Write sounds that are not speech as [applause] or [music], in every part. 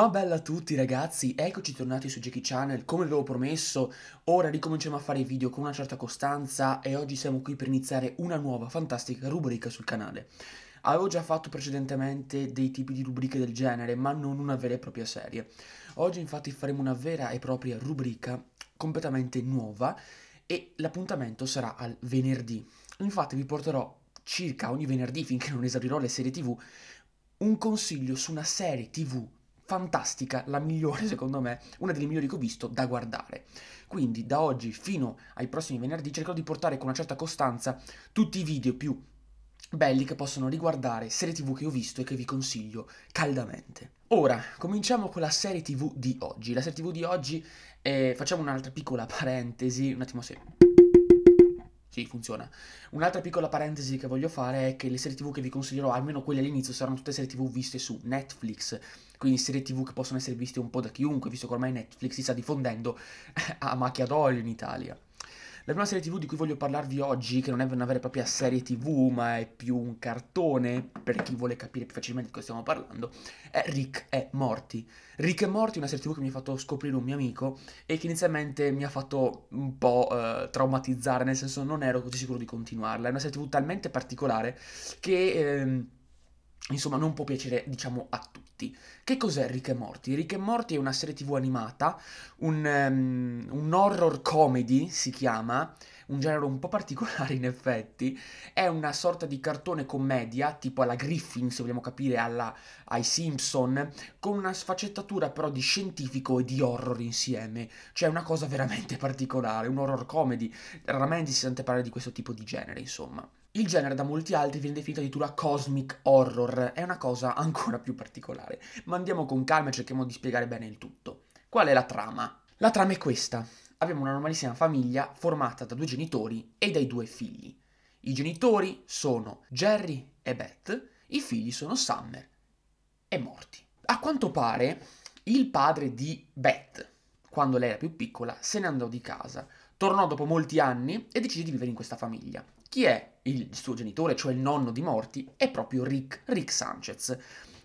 Ma bella a tutti ragazzi, eccoci tornati su Jackie Channel, come avevo promesso, ora ricominciamo a fare i video con una certa costanza e oggi siamo qui per iniziare una nuova fantastica rubrica sul canale. Avevo già fatto precedentemente dei tipi di rubriche del genere, ma non una vera e propria serie. Oggi infatti faremo una vera e propria rubrica completamente nuova e l'appuntamento sarà al venerdì. Infatti vi porterò circa ogni venerdì, finché non esaurirò le serie tv, un consiglio su una serie tv fantastica, la migliore secondo me, una delle migliori che ho visto da guardare. Quindi da oggi fino ai prossimi venerdì cercherò di portare con una certa costanza tutti i video più belli che possono riguardare serie tv che ho visto e che vi consiglio caldamente. Ora, cominciamo con la serie tv di oggi. La serie tv di oggi, eh, facciamo un'altra piccola parentesi, un attimo se... Sì, funziona. Un'altra piccola parentesi che voglio fare è che le serie TV che vi consiglierò, almeno quelle all'inizio, saranno tutte serie TV viste su Netflix. Quindi serie TV che possono essere viste un po' da chiunque, visto che ormai Netflix si sta diffondendo [laughs] a macchia d'olio in Italia. La prima serie tv di cui voglio parlarvi oggi, che non è una vera e propria serie tv, ma è più un cartone, per chi vuole capire più facilmente di cosa stiamo parlando, è Rick e Morty. Rick e Morty è una serie tv che mi ha fatto scoprire un mio amico e che inizialmente mi ha fatto un po' eh, traumatizzare, nel senso non ero così sicuro di continuarla. È una serie tv talmente particolare che... Ehm, insomma non può piacere diciamo a tutti. Che cos'è Rick e Morty? Rick e Morty è una serie tv animata, un, um, un, horror comedy si chiama, un genere un po' particolare in effetti, è una sorta di cartone commedia tipo alla Griffin se vogliamo capire, alla, ai Simpson, con una sfaccettatura però di scientifico e di horror insieme, cioè una cosa veramente [laughs] particolare, un horror comedy, raramente si sente parlare di questo tipo di genere insomma. Il genere da molti altri viene definito addirittura cosmic horror, è una cosa [laughs] ancora più particolare, ma andiamo con calma e cerchiamo di spiegare bene il tutto. Qual è la trama? La trama è questa. Abbiamo una normalissima famiglia formata da due genitori e dai due figli. I genitori sono Jerry e Beth, i figli sono Summer e Morty. A quanto pare, il padre di Beth, quando lei era più piccola, se ne andò di casa, tornò dopo molti anni e decise di vivere in questa famiglia. Chi è il suo genitore, cioè il nonno di Morty? È proprio Rick, Rick Sanchez.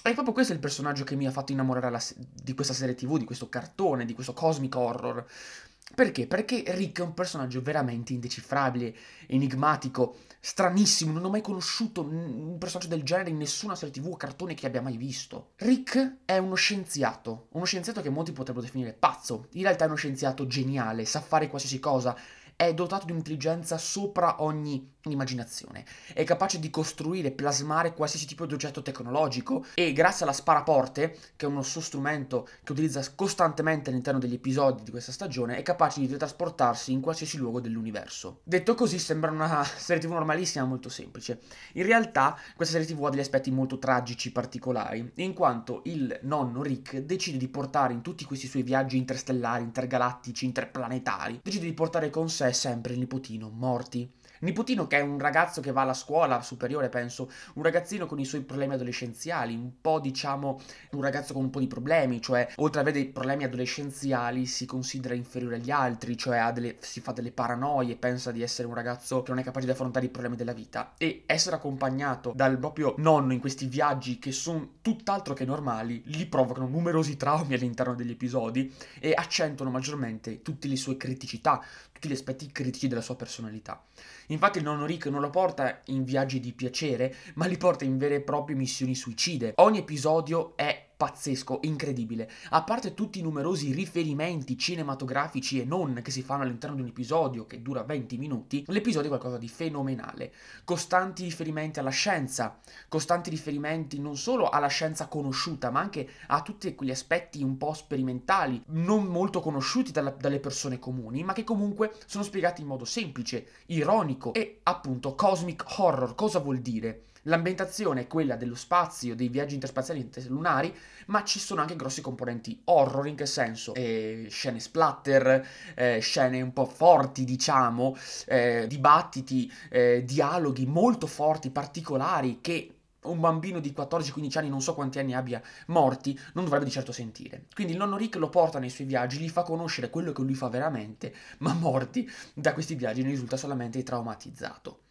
E proprio questo è il personaggio che mi ha fatto innamorare alla, di questa serie TV, di questo cartone, di questo cosmic horror. Perché? Perché Rick è un personaggio veramente indecifrabile, enigmatico, stranissimo, non ho mai conosciuto un personaggio del genere in nessuna serie tv o cartone che abbia mai visto. Rick è uno scienziato, uno scienziato che molti potrebbero definire pazzo, in realtà è uno scienziato geniale, sa fare qualsiasi cosa, è dotato di un'intelligenza sopra ogni immaginazione, è capace di costruire, plasmare qualsiasi tipo di oggetto tecnologico e grazie alla sparaporte, che è uno suo strumento che utilizza costantemente all'interno degli episodi di questa stagione, è capace di teletrasportarsi in qualsiasi luogo dell'universo. Detto così sembra una [laughs] serie tv normalissima, molto semplice. In realtà questa serie tv ha degli aspetti molto tragici, particolari, in quanto il nonno Rick decide di portare in tutti questi suoi viaggi interstellari, intergalattici, interplanetari, decide di portare con sé Rossa sempre il nipotino Morty. Nipotino che è un ragazzo che va alla scuola superiore, penso, un ragazzino con i suoi problemi adolescenziali, un po' diciamo un ragazzo con un po' di problemi, cioè oltre ad avere dei problemi adolescenziali si considera inferiore agli altri, cioè delle, si fa delle paranoie, pensa di essere un ragazzo che non è capace di affrontare i problemi della vita e essere accompagnato dal proprio nonno in questi viaggi che sono tutt'altro che normali, gli provocano numerosi traumi all'interno degli episodi e accentuano maggiormente tutte le sue criticità, tutti gli aspetti critici della sua personalità. Infatti il nonno Rick non lo porta in viaggi di piacere, ma li porta in vere e proprie missioni suicide. Ogni episodio è pazzesco, incredibile. A parte tutti i numerosi riferimenti cinematografici e non che si fanno all'interno di un episodio che dura 20 minuti, l'episodio è qualcosa di fenomenale. Costanti riferimenti alla scienza, costanti riferimenti non solo alla scienza conosciuta, ma anche a tutti quegli aspetti un po' sperimentali, non molto conosciuti dalla, dalle persone comuni, ma che comunque sono spiegati in modo semplice, ironico e appunto cosmic horror. Cosa vuol dire? L'ambientazione è quella dello spazio, dei viaggi interspaziali e interlunari, ma ci sono anche grossi componenti horror, in che senso? Eh, scene splatter, eh, scene un po' forti, diciamo, eh, dibattiti, eh, dialoghi molto forti, particolari, che un bambino di 14-15 anni, non so quanti anni abbia morti, non dovrebbe di certo sentire. Quindi il nonno Rick lo porta nei suoi viaggi, gli fa conoscere quello che lui fa veramente, ma morti da questi viaggi ne risulta solamente traumatizzato.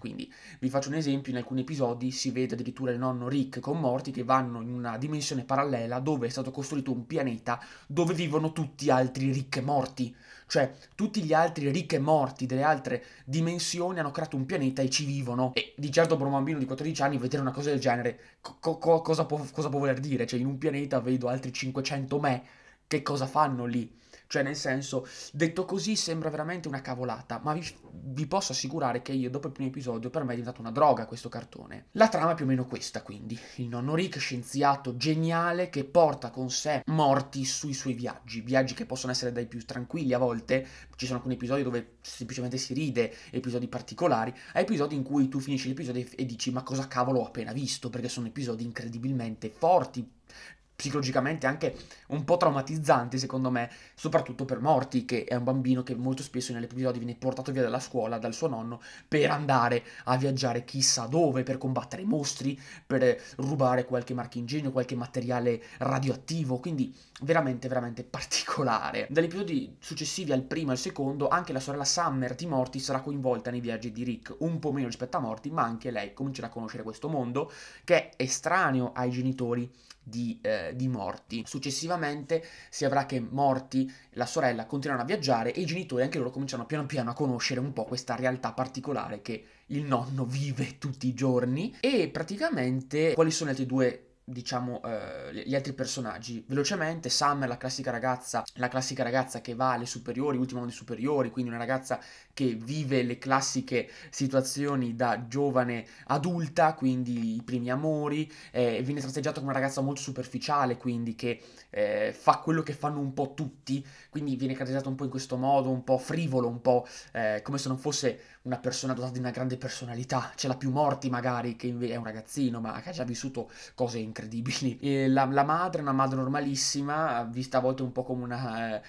Quindi vi faccio un esempio, in alcuni episodi si vede addirittura il nonno Rick con Morty che vanno in una dimensione parallela dove è stato costruito un pianeta dove vivono tutti gli altri Rick e Morty. Cioè tutti gli altri Rick e Morty delle altre dimensioni hanno creato un pianeta e ci vivono. E di certo per un bambino di 14 anni vedere una cosa del genere co- co- cosa, può, cosa può voler dire? Cioè in un pianeta vedo altri 500 me, che cosa fanno lì? Cioè, nel senso, detto così sembra veramente una cavolata, ma vi, vi, posso assicurare che io dopo il primo episodio per me è diventato una droga questo cartone. La trama è più o meno questa, quindi. Il nonno Rick, scienziato geniale, che porta con sé morti sui suoi viaggi. Viaggi che possono essere dai più tranquilli a volte, ci sono alcuni episodi dove semplicemente si ride, episodi particolari, a episodi in cui tu finisci l'episodio e, e dici ma cosa cavolo ho appena visto, perché sono episodi incredibilmente forti, psicologicamente anche un po' traumatizzante secondo me, soprattutto per Morty, che è un bambino che molto spesso nell'episodio viene portato via dalla scuola, dal suo nonno, per andare a viaggiare chissà dove, per combattere mostri, per rubare qualche marchingegno, qualche materiale radioattivo, quindi veramente, veramente particolare. Dagli episodi successivi al primo e al secondo, anche la sorella Summer di Morty sarà coinvolta nei viaggi di Rick, un po' meno rispetto a Morty, ma anche lei comincerà a conoscere questo mondo, che è estraneo ai genitori di, eh, di morti. Successivamente si avrà che morti, la sorella continuano a viaggiare e i genitori anche loro cominciano piano piano a conoscere un po' questa realtà particolare che il nonno vive tutti i giorni e praticamente quali sono gli altri due diciamo eh, gli altri personaggi velocemente Summer la classica ragazza la classica ragazza che va alle superiori ultimo anno di superiori quindi una ragazza che vive le classiche situazioni da giovane adulta, quindi i primi amori, eh, viene tratteggiato come una ragazza molto superficiale, quindi che eh, fa quello che fanno un po' tutti, quindi viene caratterizzato un po' in questo modo, un po' frivolo, un po' eh, come se non fosse una persona dotata di una grande personalità, c'è la più morti magari che è un ragazzino ma che ha già vissuto cose incredibili. [laughs] E la, la madre una madre normalissima, vista a volte un po' come una eh,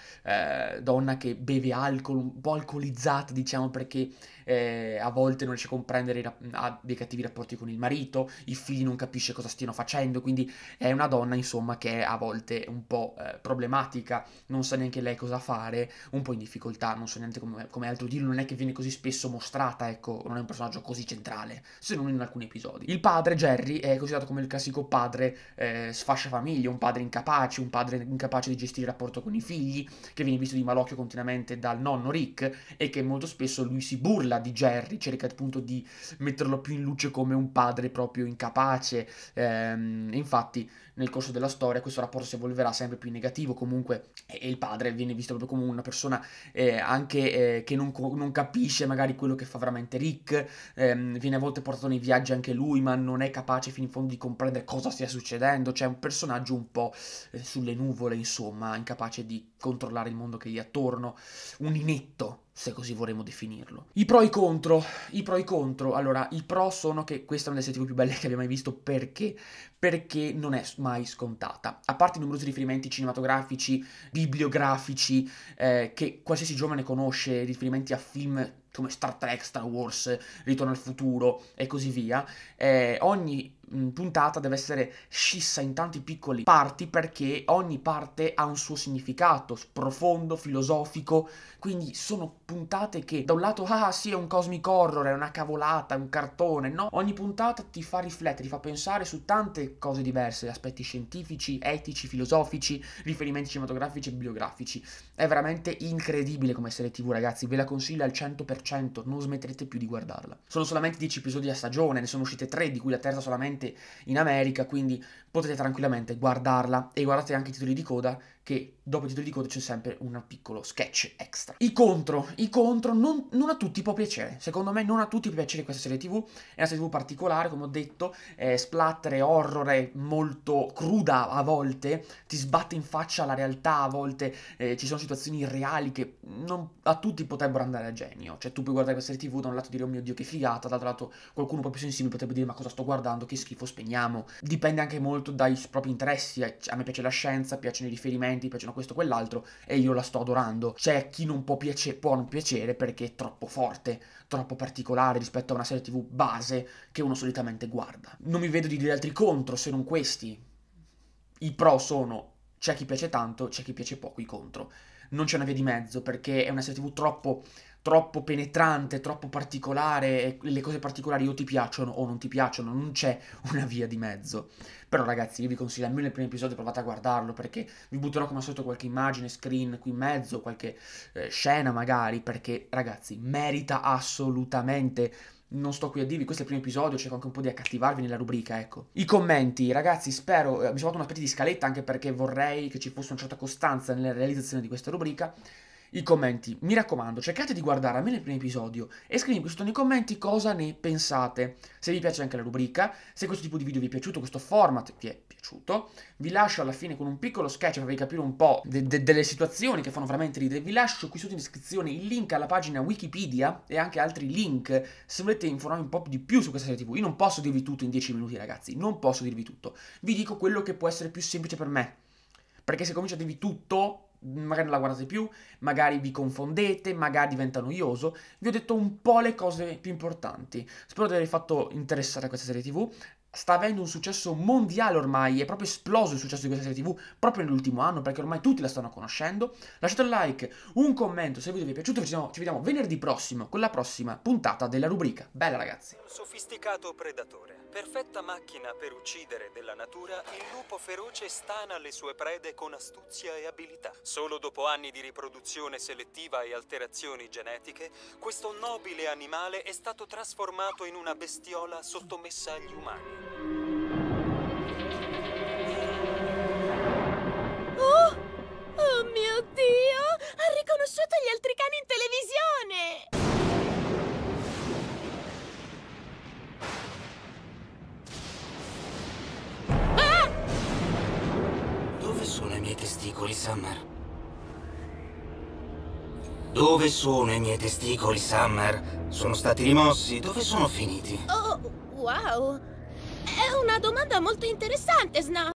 eh, donna che beve alcol, un po' alcolizzata, diciamo perché eh, a volte non riesce a comprendere, rap- ha dei cattivi rapporti con il marito, i figli non capisce cosa stiano facendo, quindi è una donna insomma che è a volte un po' eh, problematica, non sa neanche lei cosa fare, un po' in difficoltà, non so neanche come, come altro dirlo, non è che viene così spesso mostrata, ecco, non è un personaggio così centrale, se non in alcuni episodi. Il padre Jerry è considerato come il classico padre eh, sfascia famiglia, un padre incapace, un padre incapace di gestire il rapporto con i figli, che viene visto di malocchio continuamente dal nonno Rick e che molto spesso spesso lui si burla di Jerry, cerca appunto di metterlo più in luce come un padre proprio incapace. Ehm, infatti nel corso della storia questo rapporto si evolverà sempre più in negativo, comunque e il padre viene visto proprio come una persona eh, anche eh, che non, non, capisce magari quello che fa veramente Rick, ehm, viene a volte portato nei viaggi anche lui, ma non è capace fino in fondo di comprendere cosa stia succedendo, cioè è un personaggio un po' eh, sulle nuvole, insomma, incapace di controllare il mondo che gli è attorno, un inetto se così vorremmo definirlo. I pro e i contro, i pro e i contro, allora i pro sono che questa è una delle serie più belle [laughs] che abbia mai visto, perché? Perché non è mai scontata, a parte i numerosi riferimenti cinematografici, bibliografici, eh, che qualsiasi giovane conosce, riferimenti a film come Star Trek, Star Wars, Ritorno al futuro e così via, eh, ogni mh, puntata deve essere scissa in tanti piccoli parti perché ogni parte ha un suo significato profondo, filosofico, quindi sono puntate che da un lato ah sì è un cosmic horror, è una cavolata, è un cartone, no, ogni puntata ti fa riflettere, ti fa pensare su tante cose diverse, aspetti scientifici, etici, filosofici, riferimenti cinematografici e bibliografici. È veramente incredibile come serie TV, ragazzi, ve la consiglio al 100% 100%, non smetterete più di guardarla. Sono solamente 10 episodi a stagione, ne sono uscite 3, di cui la terza solamente in America, quindi potete tranquillamente guardarla e guardate anche i titoli di coda che dopo i titoli di coda c'è sempre un piccolo sketch extra. I contro, i contro non, non, a tutti può piacere, secondo me non a tutti può piacere questa serie tv, è una serie tv particolare, come ho detto, splatter, splattere, horror, molto cruda a volte, ti sbatte in faccia la realtà a volte, eh, ci sono situazioni irreali che non a tutti potrebbero andare a genio, cioè tu puoi guardare questa serie TV, da un lato dire, oh mio dio, che figata, dall'altro lato qualcuno proprio sensibile potrebbe dire, ma cosa sto guardando, che schifo, spegniamo. Dipende anche molto dai propri interessi. Eh, a me piace la scienza, piacciono i riferimenti, piacciono questo, quell'altro, e io la sto adorando. C'è chi non può, piace- può non piacere perché è troppo forte, troppo particolare rispetto a una serie TV base che uno solitamente guarda. Non mi vedo di dire altri contro se non questi. I pro sono c'è chi piace tanto, c'è chi piace poco, i contro. Non c'è una via di mezzo perché è una serie TV troppo troppo penetrante, troppo particolare, le cose particolari o ti piacciono o non ti piacciono, non c'è una via di mezzo. Però ragazzi, io vi consiglio almeno il primo episodio, provate a guardarlo, perché vi butterò come al solito qualche immagine, screen qui in mezzo, qualche eh, scena magari, perché ragazzi, merita assolutamente non sto qui a dirvi, questo è il primo episodio, cerco anche un po' di accattivarvi nella rubrica, ecco. I commenti, ragazzi, spero, eh, mi sono fatto una specie di scaletta anche perché vorrei che ci fosse una certa costanza nella realizzazione di questa rubrica, i commenti. Mi raccomando, cercate di guardare almeno il primo episodio e qui sotto nei commenti cosa ne pensate. Se vi piace anche la rubrica, se questo tipo di video vi è piaciuto, questo format vi è piaciuto. Vi lascio alla fine con un piccolo sketch per farvi capire un po' de de delle situazioni che fanno veramente ridere. Vi lascio qui sotto in descrizione il link alla pagina Wikipedia e anche altri link se volete informarvi un po' di più su questa serie TV. Io non posso dirvi tutto in 10 minuti, ragazzi, non posso dirvi tutto. Vi dico quello che può essere più semplice per me. Perché se comincio a dirvi tutto, magari non la guardate più, magari vi confondete, magari diventa noioso. Vi ho detto un po' le cose più importanti. Spero di avervi fatto interessare a questa serie TV sta avendo un successo mondiale ormai, è proprio esploso il successo di questa serie TV proprio nell'ultimo anno perché ormai tutti la stanno conoscendo. Lasciate un like, un commento se il video vi è piaciuto, ci, ci vediamo venerdì prossimo con la prossima puntata della rubrica. Bella ragazzi! Un sofisticato predatore, perfetta macchina per uccidere della natura, il lupo feroce stana le sue prede con astuzia e abilità. Solo dopo anni di riproduzione selettiva e alterazioni genetiche, questo nobile animale è stato trasformato in una bestiola sottomessa agli umani. conosciuto gli altri cani in televisione! Ah! Dove sono i miei testicoli, Summer? Dove sono i miei testicoli, Summer? Sono stati rimossi? Dove sono finiti? Oh, wow! È una domanda molto interessante, Snap!